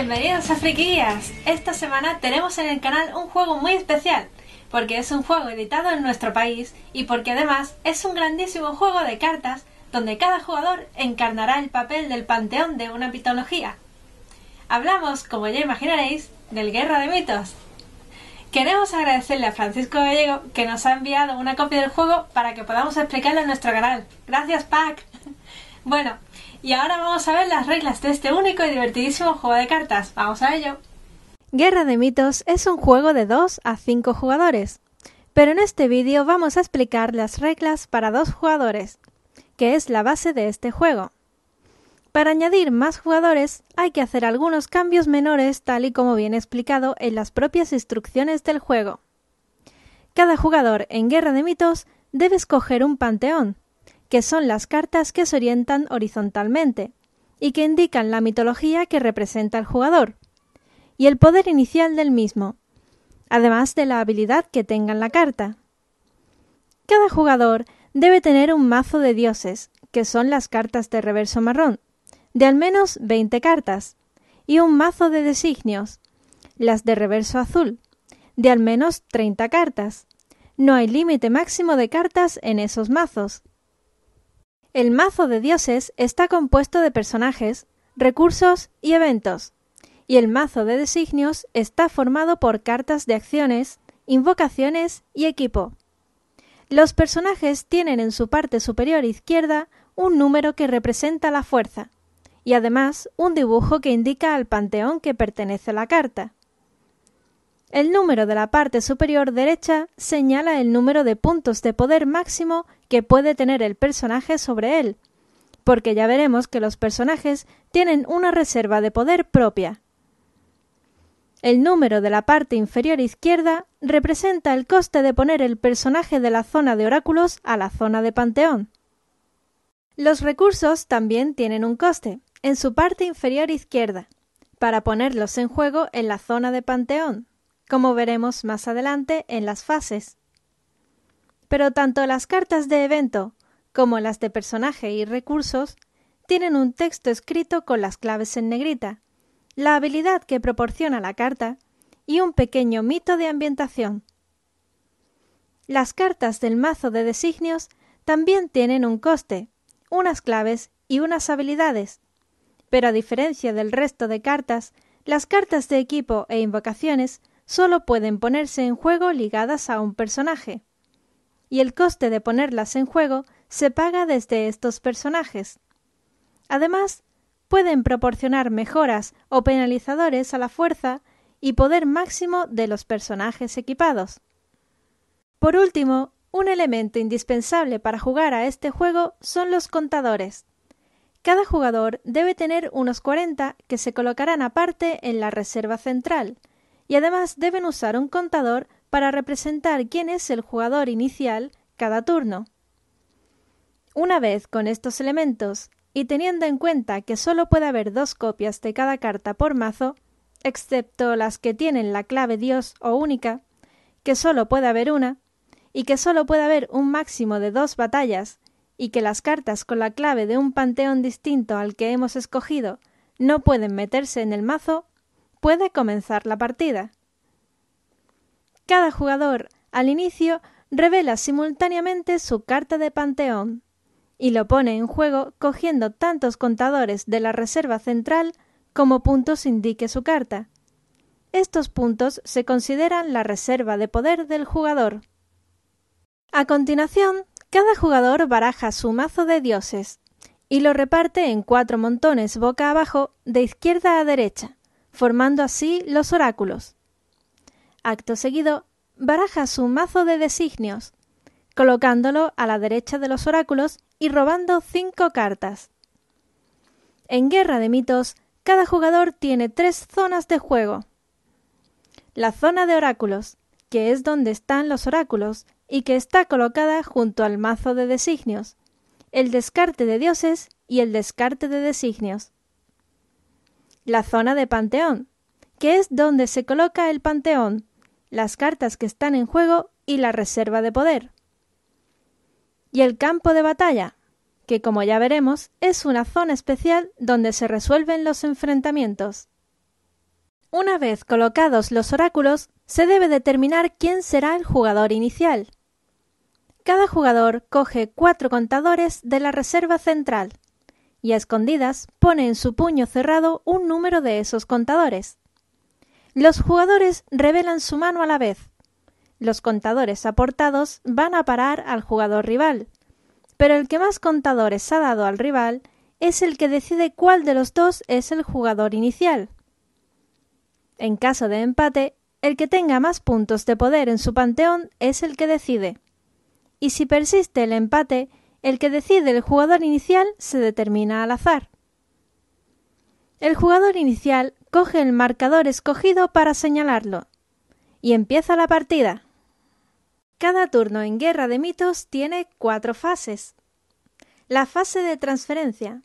Bienvenidos a Friquillas. Esta semana tenemos en el canal un juego muy especial, porque es un juego editado en nuestro país y porque además es un grandísimo juego de cartas donde cada jugador encarnará el papel del panteón de una mitología. Hablamos, como ya imaginaréis, del Guerra de Mitos. Queremos agradecerle a Francisco Gallego que nos ha enviado una copia del juego para que podamos explicarlo en nuestro canal. Gracias, Pac. Bueno, y ahora vamos a ver las reglas de este único y divertidísimo juego de cartas. Vamos a ello. Guerra de mitos es un juego de 2 a 5 jugadores. Pero en este vídeo vamos a explicar las reglas para dos jugadores, que es la base de este juego. Para añadir más jugadores hay que hacer algunos cambios menores tal y como viene explicado en las propias instrucciones del juego. Cada jugador en Guerra de Mitos debe escoger un panteón, que son las cartas que se orientan horizontalmente y que indican la mitología que representa el jugador y el poder inicial del mismo, además de la habilidad que tenga la carta. Cada jugador debe tener un mazo de dioses, que son las cartas de reverso marrón, de al menos 20 cartas, y un mazo de designios, las de reverso azul, de al menos 30 cartas. No hay límite máximo de cartas en esos mazos. El mazo de dioses está compuesto de personajes, recursos y eventos, y el mazo de designios está formado por cartas de acciones, invocaciones y equipo. Los personajes tienen en su parte superior izquierda un número que representa la fuerza, y además un dibujo que indica al panteón que pertenece la carta. El número de la parte superior derecha señala el número de puntos de poder máximo que puede tener el personaje sobre él, porque ya veremos que los personajes tienen una reserva de poder propia. El número de la parte inferior izquierda representa el coste de poner el personaje de la zona de oráculos a la zona de panteón. Los recursos también tienen un coste, en su parte inferior izquierda, para ponerlos en juego en la zona de panteón, como veremos más adelante en las fases. Pero tanto las cartas de evento como las de personaje y recursos tienen un texto escrito con las claves en negrita, la habilidad que proporciona la carta y un pequeño mito de ambientación. Las cartas del mazo de designios también tienen un coste, unas claves y unas habilidades. Pero a diferencia del resto de cartas, las cartas de equipo e invocaciones solo pueden ponerse en juego ligadas a un personaje y el coste de ponerlas en juego se paga desde estos personajes. Además, pueden proporcionar mejoras o penalizadores a la fuerza y poder máximo de los personajes equipados. Por último, un elemento indispensable para jugar a este juego son los contadores. Cada jugador debe tener unos 40 que se colocarán aparte en la reserva central, y además deben usar un contador para representar quién es el jugador inicial cada turno. Una vez con estos elementos, y teniendo en cuenta que solo puede haber dos copias de cada carta por mazo, excepto las que tienen la clave Dios o única, que solo puede haber una, y que solo puede haber un máximo de dos batallas, y que las cartas con la clave de un panteón distinto al que hemos escogido no pueden meterse en el mazo, puede comenzar la partida. Cada jugador, al inicio, revela simultáneamente su carta de Panteón y lo pone en juego cogiendo tantos contadores de la Reserva Central como puntos indique su carta. Estos puntos se consideran la reserva de poder del jugador. A continuación, cada jugador baraja su mazo de dioses y lo reparte en cuatro montones boca abajo de izquierda a derecha, formando así los oráculos. Acto seguido, baraja su mazo de designios, colocándolo a la derecha de los oráculos y robando cinco cartas. En Guerra de Mitos, cada jugador tiene tres zonas de juego. La zona de oráculos, que es donde están los oráculos y que está colocada junto al mazo de designios, el descarte de dioses y el descarte de designios. La zona de panteón, que es donde se coloca el panteón, las cartas que están en juego y la reserva de poder. Y el campo de batalla, que como ya veremos es una zona especial donde se resuelven los enfrentamientos. Una vez colocados los oráculos, se debe determinar quién será el jugador inicial. Cada jugador coge cuatro contadores de la reserva central y a escondidas pone en su puño cerrado un número de esos contadores. Los jugadores revelan su mano a la vez. Los contadores aportados van a parar al jugador rival, pero el que más contadores ha dado al rival es el que decide cuál de los dos es el jugador inicial. En caso de empate, el que tenga más puntos de poder en su panteón es el que decide. Y si persiste el empate, el que decide el jugador inicial se determina al azar. El jugador inicial coge el marcador escogido para señalarlo. Y empieza la partida. Cada turno en Guerra de Mitos tiene cuatro fases. La fase de transferencia,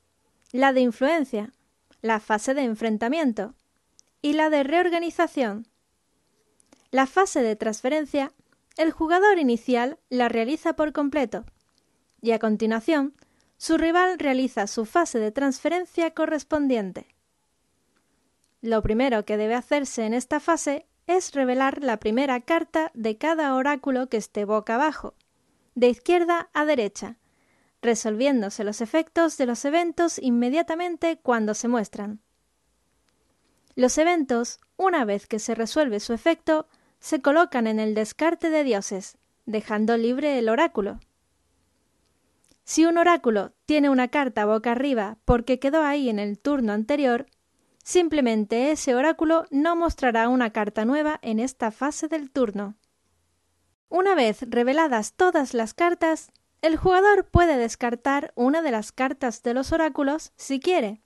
la de influencia, la fase de enfrentamiento y la de reorganización. La fase de transferencia, el jugador inicial la realiza por completo y a continuación su rival realiza su fase de transferencia correspondiente. Lo primero que debe hacerse en esta fase es revelar la primera carta de cada oráculo que esté boca abajo, de izquierda a derecha, resolviéndose los efectos de los eventos inmediatamente cuando se muestran. Los eventos, una vez que se resuelve su efecto, se colocan en el descarte de dioses, dejando libre el oráculo. Si un oráculo tiene una carta boca arriba porque quedó ahí en el turno anterior, Simplemente ese oráculo no mostrará una carta nueva en esta fase del turno. Una vez reveladas todas las cartas, el jugador puede descartar una de las cartas de los oráculos si quiere,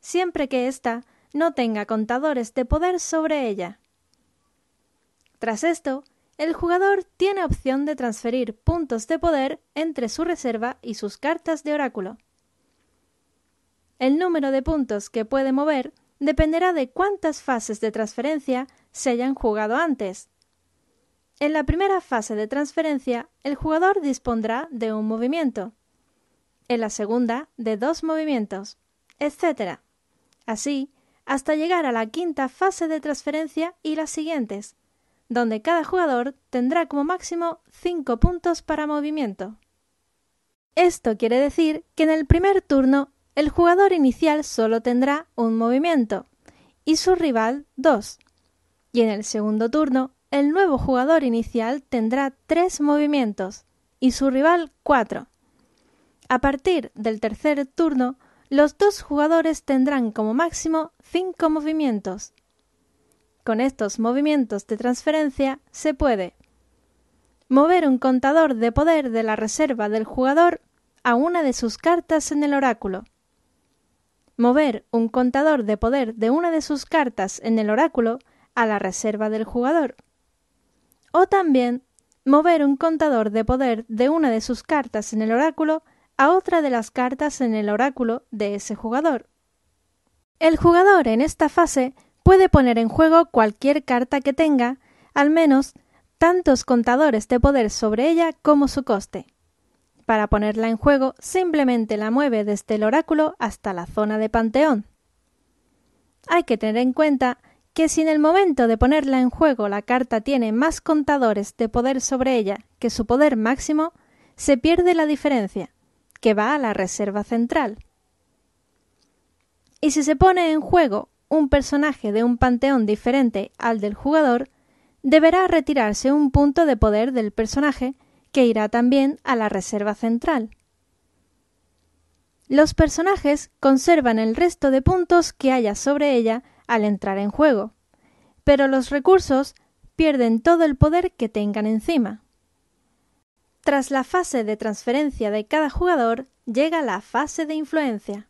siempre que ésta no tenga contadores de poder sobre ella. Tras esto, el jugador tiene opción de transferir puntos de poder entre su reserva y sus cartas de oráculo. El número de puntos que puede mover dependerá de cuántas fases de transferencia se hayan jugado antes. En la primera fase de transferencia, el jugador dispondrá de un movimiento, en la segunda de dos movimientos, etc. Así, hasta llegar a la quinta fase de transferencia y las siguientes, donde cada jugador tendrá como máximo cinco puntos para movimiento. Esto quiere decir que en el primer turno el jugador inicial solo tendrá un movimiento y su rival dos. Y en el segundo turno, el nuevo jugador inicial tendrá tres movimientos y su rival cuatro. A partir del tercer turno, los dos jugadores tendrán como máximo cinco movimientos. Con estos movimientos de transferencia se puede mover un contador de poder de la reserva del jugador a una de sus cartas en el oráculo mover un contador de poder de una de sus cartas en el oráculo a la reserva del jugador. O también mover un contador de poder de una de sus cartas en el oráculo a otra de las cartas en el oráculo de ese jugador. El jugador en esta fase puede poner en juego cualquier carta que tenga, al menos tantos contadores de poder sobre ella como su coste. Para ponerla en juego, simplemente la mueve desde el oráculo hasta la zona de Panteón. Hay que tener en cuenta que si en el momento de ponerla en juego la carta tiene más contadores de poder sobre ella que su poder máximo, se pierde la diferencia, que va a la reserva central. Y si se pone en juego un personaje de un panteón diferente al del jugador, deberá retirarse un punto de poder del personaje que irá también a la Reserva Central. Los personajes conservan el resto de puntos que haya sobre ella al entrar en juego, pero los recursos pierden todo el poder que tengan encima. Tras la fase de transferencia de cada jugador llega la fase de influencia.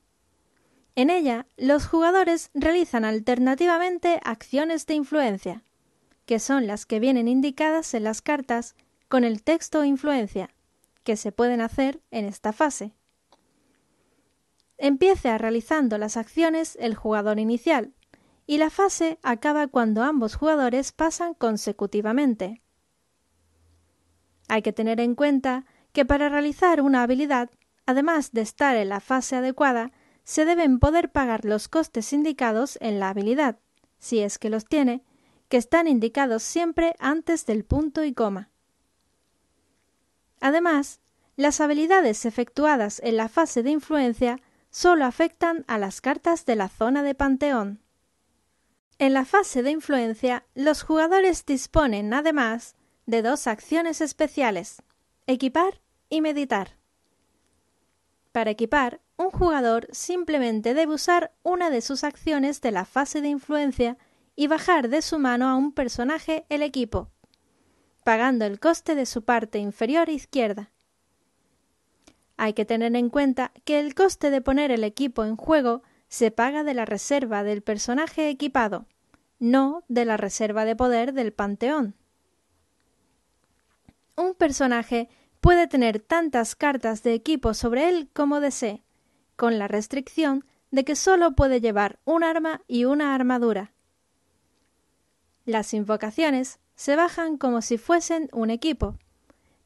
En ella, los jugadores realizan alternativamente acciones de influencia, que son las que vienen indicadas en las cartas con el texto o influencia, que se pueden hacer en esta fase. Empieza realizando las acciones el jugador inicial, y la fase acaba cuando ambos jugadores pasan consecutivamente. Hay que tener en cuenta que para realizar una habilidad, además de estar en la fase adecuada, se deben poder pagar los costes indicados en la habilidad, si es que los tiene, que están indicados siempre antes del punto y coma. Además, las habilidades efectuadas en la fase de influencia solo afectan a las cartas de la zona de panteón. En la fase de influencia, los jugadores disponen además de dos acciones especiales, equipar y meditar. Para equipar, un jugador simplemente debe usar una de sus acciones de la fase de influencia y bajar de su mano a un personaje el equipo pagando el coste de su parte inferior e izquierda. Hay que tener en cuenta que el coste de poner el equipo en juego se paga de la reserva del personaje equipado, no de la reserva de poder del panteón. Un personaje puede tener tantas cartas de equipo sobre él como desee, con la restricción de que solo puede llevar un arma y una armadura. Las invocaciones se bajan como si fuesen un equipo,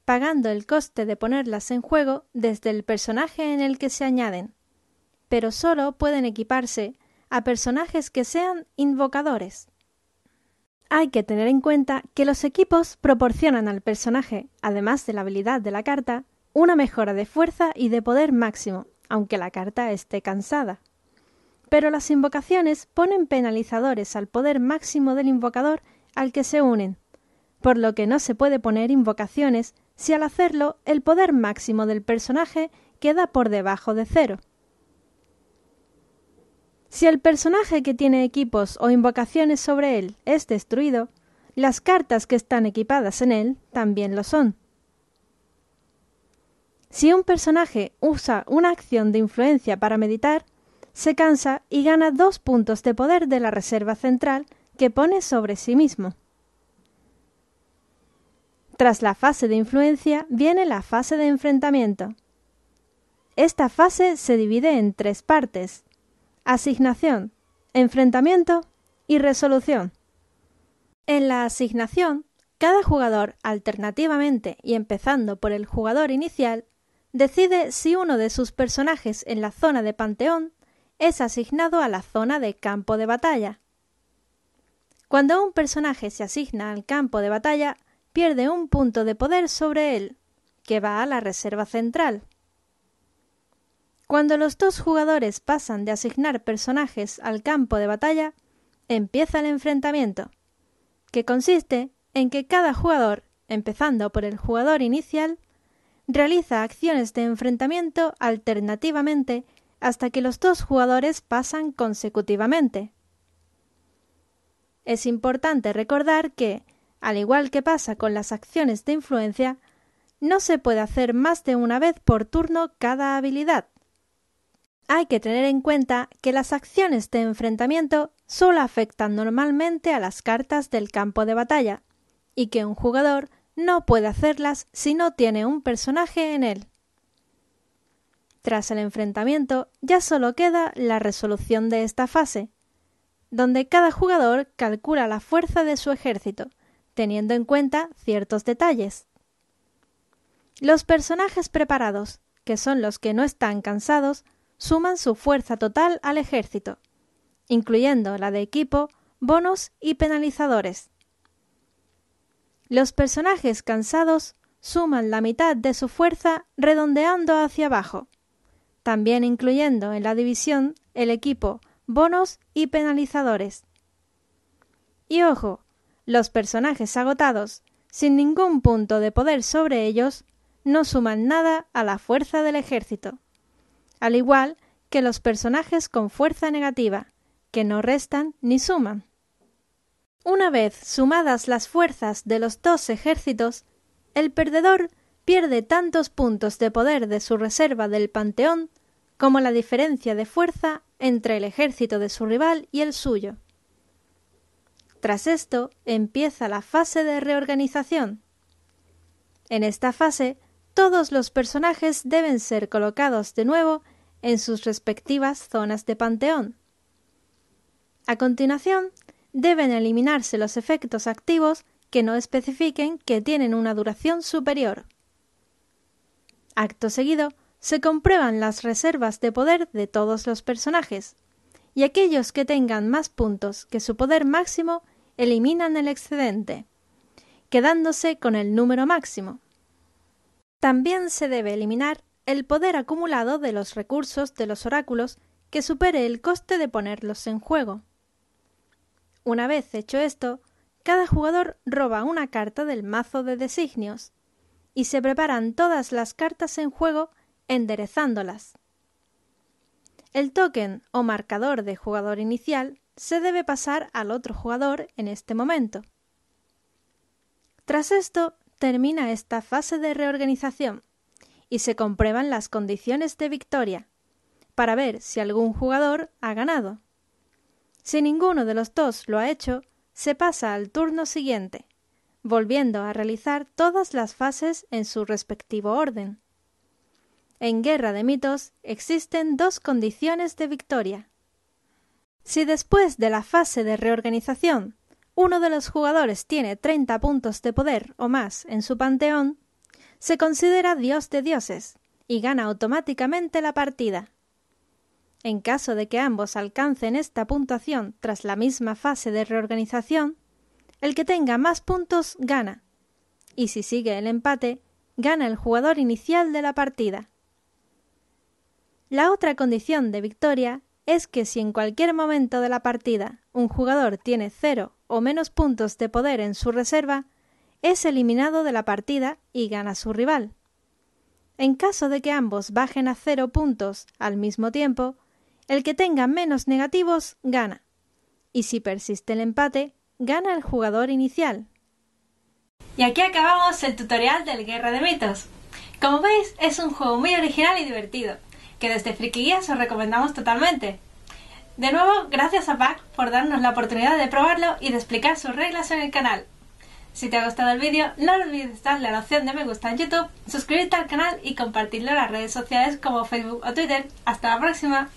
pagando el coste de ponerlas en juego desde el personaje en el que se añaden, pero solo pueden equiparse a personajes que sean invocadores. Hay que tener en cuenta que los equipos proporcionan al personaje, además de la habilidad de la carta, una mejora de fuerza y de poder máximo, aunque la carta esté cansada. Pero las invocaciones ponen penalizadores al poder máximo del invocador al que se unen, por lo que no se puede poner invocaciones si al hacerlo el poder máximo del personaje queda por debajo de cero. Si el personaje que tiene equipos o invocaciones sobre él es destruido, las cartas que están equipadas en él también lo son. Si un personaje usa una acción de influencia para meditar, se cansa y gana dos puntos de poder de la reserva central que pone sobre sí mismo. Tras la fase de influencia viene la fase de enfrentamiento. Esta fase se divide en tres partes. Asignación, enfrentamiento y resolución. En la asignación, cada jugador, alternativamente y empezando por el jugador inicial, decide si uno de sus personajes en la zona de Panteón es asignado a la zona de campo de batalla. Cuando un personaje se asigna al campo de batalla, pierde un punto de poder sobre él, que va a la reserva central. Cuando los dos jugadores pasan de asignar personajes al campo de batalla, empieza el enfrentamiento, que consiste en que cada jugador, empezando por el jugador inicial, realiza acciones de enfrentamiento alternativamente hasta que los dos jugadores pasan consecutivamente. Es importante recordar que al igual que pasa con las acciones de influencia, no se puede hacer más de una vez por turno cada habilidad. Hay que tener en cuenta que las acciones de enfrentamiento solo afectan normalmente a las cartas del campo de batalla, y que un jugador no puede hacerlas si no tiene un personaje en él. Tras el enfrentamiento ya solo queda la resolución de esta fase, donde cada jugador calcula la fuerza de su ejército teniendo en cuenta ciertos detalles. Los personajes preparados, que son los que no están cansados, suman su fuerza total al ejército, incluyendo la de equipo, bonos y penalizadores. Los personajes cansados suman la mitad de su fuerza redondeando hacia abajo, también incluyendo en la división el equipo, bonos y penalizadores. Y ojo, los personajes agotados, sin ningún punto de poder sobre ellos, no suman nada a la fuerza del ejército. Al igual que los personajes con fuerza negativa, que no restan ni suman. Una vez sumadas las fuerzas de los dos ejércitos, el perdedor pierde tantos puntos de poder de su reserva del panteón como la diferencia de fuerza entre el ejército de su rival y el suyo. Tras esto, empieza la fase de reorganización. En esta fase, todos los personajes deben ser colocados de nuevo en sus respectivas zonas de panteón. A continuación, deben eliminarse los efectos activos que no especifiquen que tienen una duración superior. Acto seguido, se comprueban las reservas de poder de todos los personajes, y aquellos que tengan más puntos que su poder máximo eliminan el excedente, quedándose con el número máximo. También se debe eliminar el poder acumulado de los recursos de los oráculos que supere el coste de ponerlos en juego. Una vez hecho esto, cada jugador roba una carta del mazo de designios, y se preparan todas las cartas en juego enderezándolas. El token o marcador de jugador inicial se debe pasar al otro jugador en este momento. Tras esto, termina esta fase de reorganización y se comprueban las condiciones de victoria, para ver si algún jugador ha ganado. Si ninguno de los dos lo ha hecho, se pasa al turno siguiente, volviendo a realizar todas las fases en su respectivo orden. En Guerra de Mitos existen dos condiciones de victoria, si después de la fase de reorganización uno de los jugadores tiene 30 puntos de poder o más en su panteón, se considera dios de dioses y gana automáticamente la partida. En caso de que ambos alcancen esta puntuación tras la misma fase de reorganización, el que tenga más puntos gana, y si sigue el empate, gana el jugador inicial de la partida. La otra condición de victoria es que si en cualquier momento de la partida un jugador tiene cero o menos puntos de poder en su reserva, es eliminado de la partida y gana su rival. En caso de que ambos bajen a cero puntos al mismo tiempo, el que tenga menos negativos gana. Y si persiste el empate, gana el jugador inicial. Y aquí acabamos el tutorial del Guerra de Mitos. Como veis, es un juego muy original y divertido, que desde Friki os recomendamos totalmente. De nuevo, gracias a Pac por darnos la oportunidad de probarlo y de explicar sus reglas en el canal. Si te ha gustado el vídeo, no olvides darle a la opción de me gusta en YouTube, suscribirte al canal y compartirlo en las redes sociales como Facebook o Twitter. ¡Hasta la próxima!